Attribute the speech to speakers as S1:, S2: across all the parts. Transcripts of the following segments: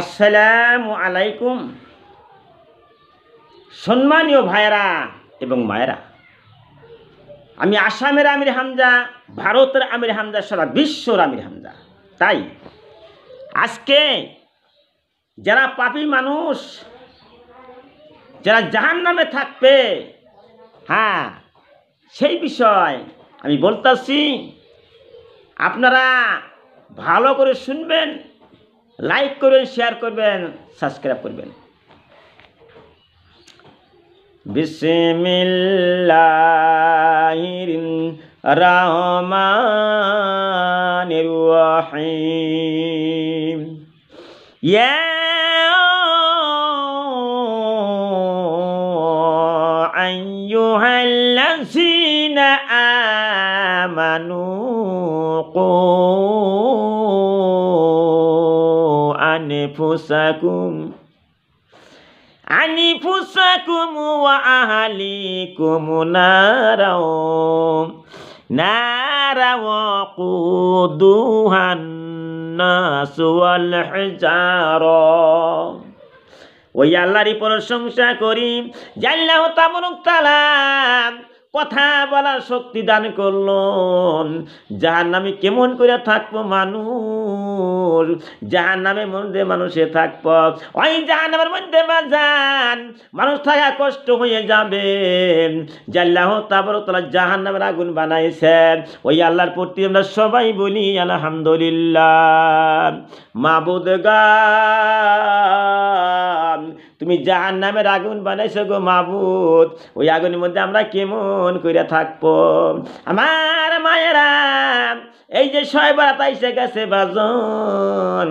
S1: আসসালামু আলাইকুম সম্মানীয় ভাইরা এবং মায়েরা আমি আসামের আমির হামজা ভারতের আমির হামজা সারা বিশ্বর আমির হামজা তাই আজকে যারা পাপি মানুষ যারা জাহান নামে থাকবে হ্যাঁ সেই বিষয় আমি বলতেছি আপনারা ভালো করে শুনবেন লাইক করবেন শেয়ার করবেন সাবস্ক্রাইব করবেন বিসমিল্লাহির রহমানির রহিম ইয়া আইয়ুহাল্লাযীনা আমানু কো أنفسكم أنفسكم وأهليكم نارا نارا وقودها দুহান والحجارة ওই আল্লাহরই প্রশংসা করি জাল্লাহ তামরুক তালা কথা বলার শক্তি দান করল যাহার নামে কেমন করে থাকবো মানুষ যাহার নামে মধ্যে মানুষে থাকব ওই যাহার নামের মধ্যে মাঝান মানুষ থাকা কষ্ট হয়ে যাবে জাল্লাহ তারপর তোলা জাহান নামের আগুন বানাইছে ওই আল্লাহর প্রতি আমরা সবাই বলি আলহামদুলিল্লাহ মাবুদ গা তুমি জাহান নামের আগুন বানাইছো গো মাবুদ ওই আগুনের মধ্যে আমরা কেমন কইরা থাকবো আমার মায়েরা এই যে সয় বরাত এসে গেছে বাজন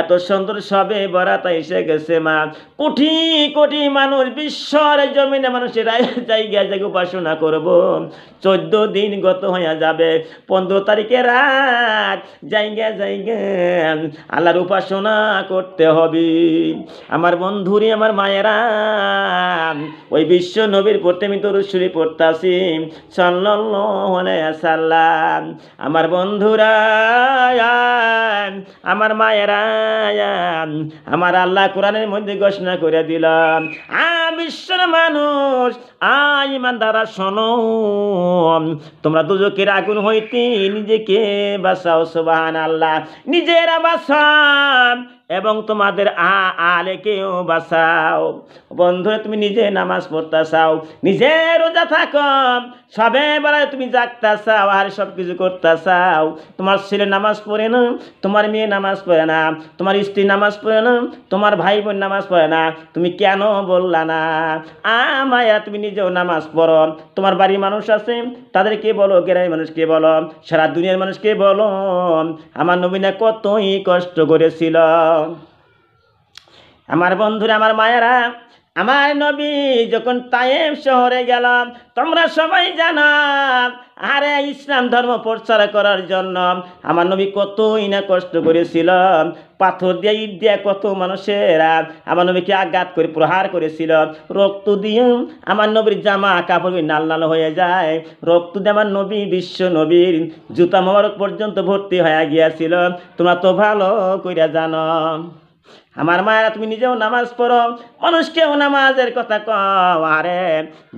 S1: এত সুন্দর সবে বরাত এসে গেছে মা কোটি কোটি মানুষ বিশ্বর জমিনে মানুষেরা জায়গায় জায়গায় উপাসনা করব চোদ্দ দিন গত হয়ে যাবে পনেরো তারিখে রাত জায়গা জায়গা আল্লাহর উপাসনা করতে হবে আমার বন্ধুরি আমার মায়েরা ওই বিশ্ব নবীর পড়তে আমি তরুশ্বরী পড়তাছি সাল্লাম আমার বন্ধু বন্ধুরা আমার মায়ের মায়েরা আমার আল্লাহ কোরআনের মধ্যে ঘোষণা করে দিলাম আ বিশ্বের মানুষ আইমান দ্বারা শোনো তোমরা দুজকের আগুন হইতে নিজেকে বাঁচাও সুবাহান আল্লাহ নিজেরা বাঁচান এবং তোমাদের আ কেউ বাসাও বন্ধুরা তুমি নিজে নামাজ পড়তে চাও নিজে রোজা থাকো সবে বেলায় তুমি জাগতে চাও আর সব কিছু করতে চাও তোমার ছেলে নামাজ পড়ে না তোমার মেয়ে নামাজ পড়ে না তোমার স্ত্রী নামাজ পড়ে না তোমার ভাই বোন নামাজ পড়ে না তুমি কেন বললা না আ মায়া তুমি নিজেও নামাজ পড়ো তোমার বাড়ির মানুষ আছে তাদেরকে বলো গ্রামের মানুষকে বলো সারা দুনিয়ার মানুষকে বলো আমার নবীনা কতই কষ্ট করেছিল আমার বন্ধুরা আমার মায়েরা আমার নবী যখন তায়েব শহরে গেল তোমরা সবাই জানাম আরে ইসলাম ধর্ম প্রচার করার জন্য আমার নবী কতই না কষ্ট করেছিল পাথর দিয়ে ইট দিয়ে কত মানুষেরা আমার নবীকে আঘাত করে প্রহার করেছিল রক্ত দিয়ে আমার নবীর জামা কাপড় নাল নাল হয়ে যায় রক্ত দিয়ে আমার নবী বিশ্ব নবীর জুতা মোবারক পর্যন্ত ভর্তি হয়ে গিয়েছিল তোমরা তো ভালো কইরা জানো আমার মায়েরা তুমি নিজেও নামাজ পড়ো মানুষকেও নামাজের কথা কও আরে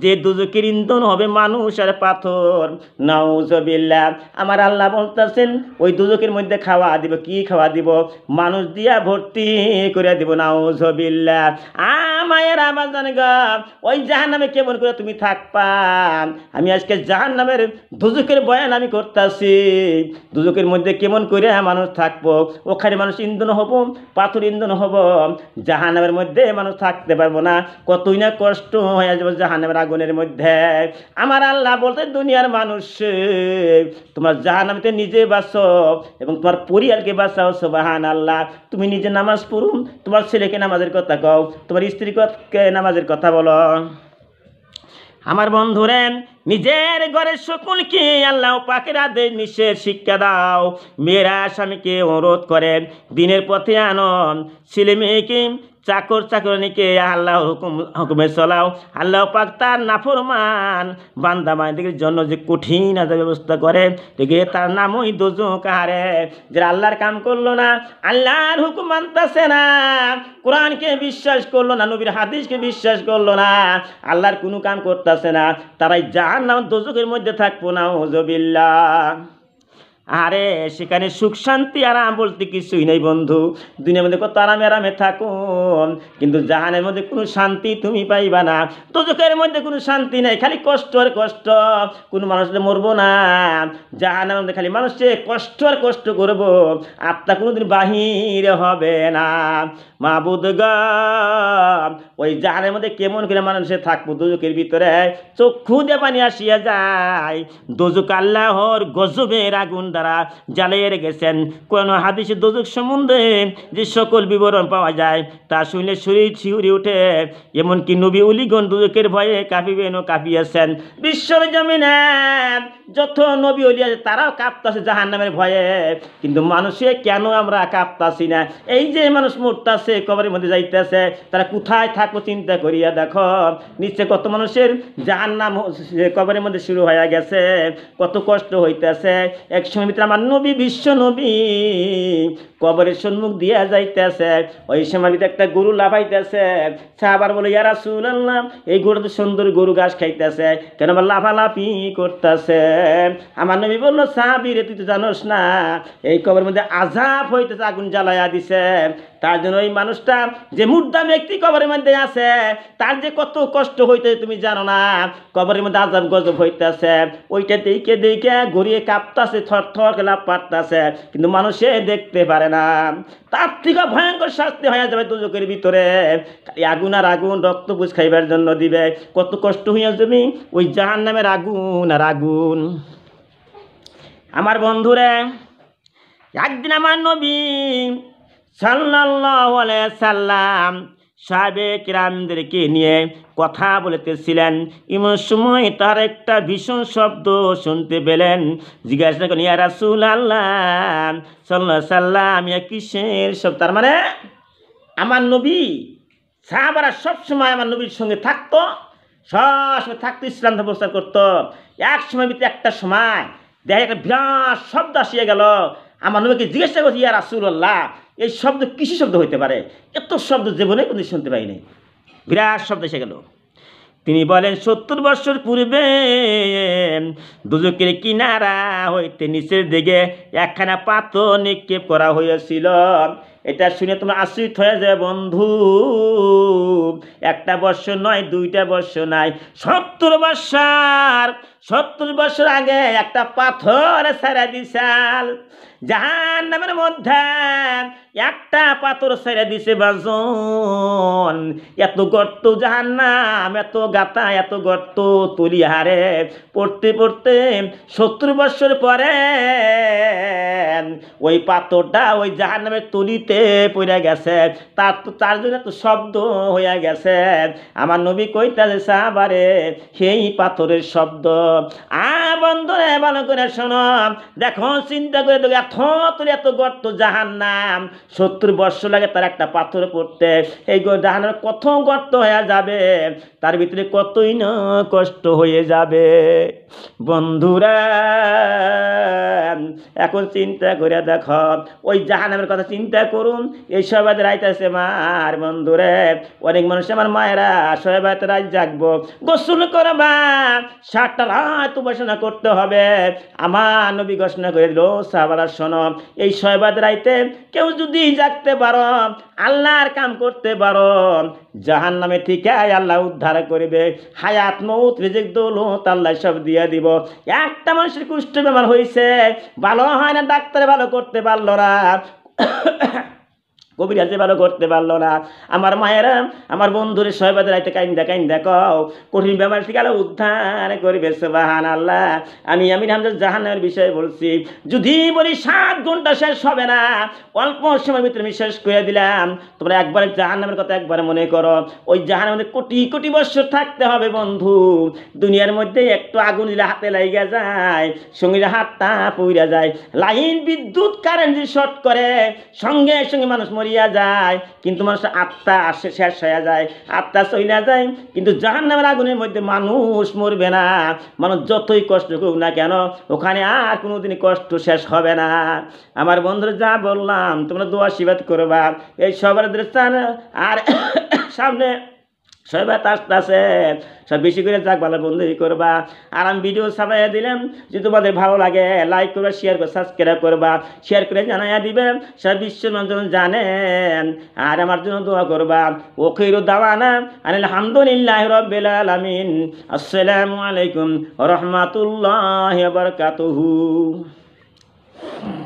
S1: যে দুজকের ইন্ধন হবে মানুষের পাথর নাউজবিল্লা আমার আল্লাহ বলতেছেন ওই দুজকের মধ্যে খাওয়া দিব কি খাওয়া দিব মানুষ দিয়া ভর্তি করে দিব নাউজবিল্লা আমায়ের মায়ের আমার জানে ওই জাহান নামে কেমন করে তুমি থাকবা আমি আজকে জাহান নামের দুজকের বয়ান আমি করতেছি দুজকের মধ্যে কেমন করে মানুষ থাকবো ওখানে মানুষ ইন্ধন হবো পাথর ইন্ধন হবো হব জাহানামের মধ্যে মানুষ থাকতে পারবো না কতই না কষ্ট হয়ে যাবো জাহানামের আগুনের মধ্যে আমার আল্লাহ বলতে দুনিয়ার মানুষ তোমরা জাহানামিতে নিজে বাসো এবং তোমার পরিয়ালকে বাঁচাও সোবাহান আল্লাহ তুমি নিজে নামাজ পড়ুন তোমার ছেলেকে নামাজের কথা কও তোমার স্ত্রীকে নামাজের কথা বলো আমার বন্ধুরেন নিজের ঘরের সকলকে আল্লাহ পাখিরা দে নিষেধ শিক্ষা দাও মেয়েরা স্বামীকে অনুরোধ করেন দিনের পথে আনন ছেলে মেয়েকে চাকর চাকরণীকে আল্লাহর হুকুম হুকুমে চলাও আল্লাহ পাক তার নাফরমান বান্দা মায়েদের জন্য যে কঠিন আজ ব্যবস্থা করে ঠিক তার নামই দোজো কাহারে যারা আল্লাহর কাম করলো না আল্লাহর হুকুম মানতেছে না কোরআনকে বিশ্বাস করলো না নবীর হাদিসকে বিশ্বাস করলো না আল্লাহর কোনো কাম করতেছে না তারাই যার নাম দোজকের মধ্যে থাকবো না ওজবিল্লা আরে সেখানে সুখ শান্তি আরাম বলতে কিছুই নেই বন্ধু দুনিয়ার মধ্যে কত আরামে আরামে থাকুন কিন্তু জাহানের মধ্যে কোনো শান্তি তুমি পাইবা না তো চোখের মধ্যে কোনো শান্তি নেই খালি কষ্ট আর কষ্ট কোনো মানুষ মরবো না জাহানের মধ্যে খালি মানুষের কষ্ট আর কষ্ট করবো আত্মা কোনোদিন বাহির হবে না মাহবুদ ওই জাহানের মধ্যে কেমন করে মানুষে থাকবো দুজকের ভিতরে চক্ষু দে পানি আসিয়া যায় দোজুক আল্লাহর গজবের আগুন দ্বারা জ্বালিয়ে রেখেছেন কোন হাদিসে দোজুক সম্বন্ধে যে সকল বিবরণ পাওয়া যায় তা শুনে শরীর শিউরি উঠে এমনকি নবী উলিগণ দুজকের ভয়ে কাঁপিবেন ও কাঁপিয়েছেন বিশ্বর জমিনে যত নবী অলি আছে তারাও কাঁপতাছে জাহান নামের ভয়ে কিন্তু মানুষে কেন আমরা কাঁপতাছি না এই যে মানুষ মরতাছে যাইতেছে কবরের মধ্যে যাইতেছে তারা কোথায় থাকবো চিন্তা করিয়া দেখো নিশ্চয় কত মানুষের যার নাম কবরের মধ্যে শুরু হয়ে গেছে কত কষ্ট হইতেছে এক সময় ভিতরে আমার নবী বিশ্ব নবী কবরের সম্মুখ দিয়া যাইতেছে ওই সময় একটা গরু লাফাইতেছে আবার বলে ইয়ারা শুনলাম এই গরু তো সুন্দর গরু ঘাস খাইতেছে কেন আমার লাফালাফি করতেছে আমার নবী বললো সাহাবি তুই তো জানোস না এই কবরের মধ্যে আজাব হইতেছে আগুন জ্বালাইয়া দিছে তার জন্য ওই মানুষটা যে মুদ্রা ব্যক্তি কবরের মধ্যে আছে তার যে কত কষ্ট হইতেছে তুমি জানো না কবরের মধ্যে আজাব গজব হইতেছে ওইটা দেখে দেখে গড়িয়ে কাঁপতাছে থর থর লাভ পারতাছে কিন্তু মানুষে দেখতে পারে না তার থেকে ভয়ঙ্কর শাস্তি হয়ে যাবে দুজকের ভিতরে আগুন আর আগুন রক্ত বুঝ খাইবার জন্য দিবে কত কষ্ট হইয়া তুমি ওই জাহান নামের আগুন আর আগুন আমার বন্ধুরে একদিন আমার নবী সাল্লাহ সাল্লাম সাবেক রামদেরকে নিয়ে কথা বলতেছিলেন এমন সময় তার একটা ভীষণ শব্দ শুনতে পেলেন জিজ্ঞাসা করি ইয়া রাসুল আল্লাহ সাল্লাহ সাল্লাম ইয়া কিসের সব তার মানে আমার নবী সাহাবারা সবসময় আমার নবীর সঙ্গে থাকতো সবসময় থাকতো ইসলাম ধর্ম প্রচার করতো এক সময় ভিতরে একটা সময় দেখা একটা বিরাট শব্দ আসিয়া গেল আমার নবীকে জিজ্ঞাসা করছি ইয়া রাসুল্লাহ এই শব্দ কৃষি শব্দ হইতে পারে এত শব্দ জীবনে কোনো শুনতে পাইনি বিরাট শব্দ এসে গেল তিনি বলেন সত্তর বছর পূর্বে দুজকের কিনারা হইতে নিচের দিকে একখানা পাথর নিক্ষেপ করা হয়েছিল এটা শুনে তোমরা আশ্রিত হয়ে যাবে বন্ধু একটা বর্ষ নয় দুইটা বর্ষ নয় সত্তর বর্ষার সত্তর বৎসর আগে একটা পাথর সারা দিশাল জাহান নামের মধ্যে একটা পাথর ছেড়ে দিছে বাজন এত গর্ত জাহান নাম এত গাতা এত গর্ত তুলি হারে পড়তে পড়তে সত্তর বৎসর পরে গেছেন ওই পাথরটা ওই জাহান নামের তলিতে পড়ে গেছে তার তো তার জন্য তো শব্দ হয়ে গেছে আমার নবী কইতাছে সাবারে সেই পাথরের শব্দ আ ভালো করে শোনো দেখো চিন্তা করে দেখো এত তোর এত গর্ত জাহান নাম সত্তর বর্ষ লাগে তার একটা পাথর পড়তে এই জাহানের কত গর্ত হয়ে যাবে তার ভিতরে কতই না কষ্ট হয়ে যাবে বন্ধুরা এখন চিন্তা চিন্তা করে দেখ ওই জাহানামের কথা চিন্তা করুন এই সবাই আছে মার বন্ধুরে অনেক মানুষ আমার মায়েরা সহবাদ রাত জাগবো গোসল করবা সাতটা রাত উপাসনা করতে হবে আমার নবী ঘোষণা করে দিল সাহবাদ শোনো এই সহবাদ রাইতে কেউ যদি জাগতে পারো আল্লাহর কাম করতে পারো জাহান নামে ঠিকায় আল্লাহ উদ্ধার করিবে হায়াত মৌত রিজিক দৌলত আল্লাহ সব দিয়ে দিব একটা মানুষের কুষ্ঠ বেমার হয়েছে ভালো হয় না ডাক্তারে ভালো করতে পারলো না কবিরাজি ভালো করতে পারলো না আমার মায়ের আমার বন্ধুর সহবাদের একটা কাইন্দা কাইন্দা কও কঠিন বেমার থেকে উদ্ধার করবে সুবাহান আল্লাহ আমি আমি আমাদের জাহানের বিষয়ে বলছি যদি বলি সাত ঘন্টা শেষ হবে না অল্প সময়ের ভিতরে আমি শেষ করে দিলাম তোমরা একবারে জাহান্নামের কথা একবারে মনে করো ওই আমাদের কোটি কোটি বছর থাকতে হবে বন্ধু দুনিয়ার মধ্যে একটু আগুন দিলে হাতে লাইগা যায় সঙ্গে হাতটা পুইরা যায় লাইন বিদ্যুৎ কারেন্ট শর্ট করে সঙ্গে সঙ্গে মানুষ মরি মরিয়া যায় কিন্তু মানুষের আত্মা আসে শেষ হইয়া যায় আত্মা চইলা যায় কিন্তু জাহান নামের আগুনের মধ্যে মানুষ মরবে না মানুষ যতই কষ্ট করুক না কেন ওখানে আর কোনোদিন কষ্ট শেষ হবে না আমার বন্ধুরা যা বললাম তোমরা দোয়া শিবাদ করবা এই সবার দৃষ্টান আর সামনে সবাই আসতেছে সব বেশি করে যাক ভালো বন্ধু করবা আর আমি ভিডিও সবাই দিলাম যদি তোমাদের ভালো লাগে লাইক করবা শেয়ার করে সাবস্ক্রাইব করবা শেয়ার করে জানাইয়া দিবে সব বিশ্ব মানুষজন জানেন আর আমার জন্য দোয়া করবা ও দাওয়া না আর আলহামদুলিল্লাহ রব্বিল আলামিন আসসালামু আলাইকুম রহমাতুল্লাহ বারকাতুহু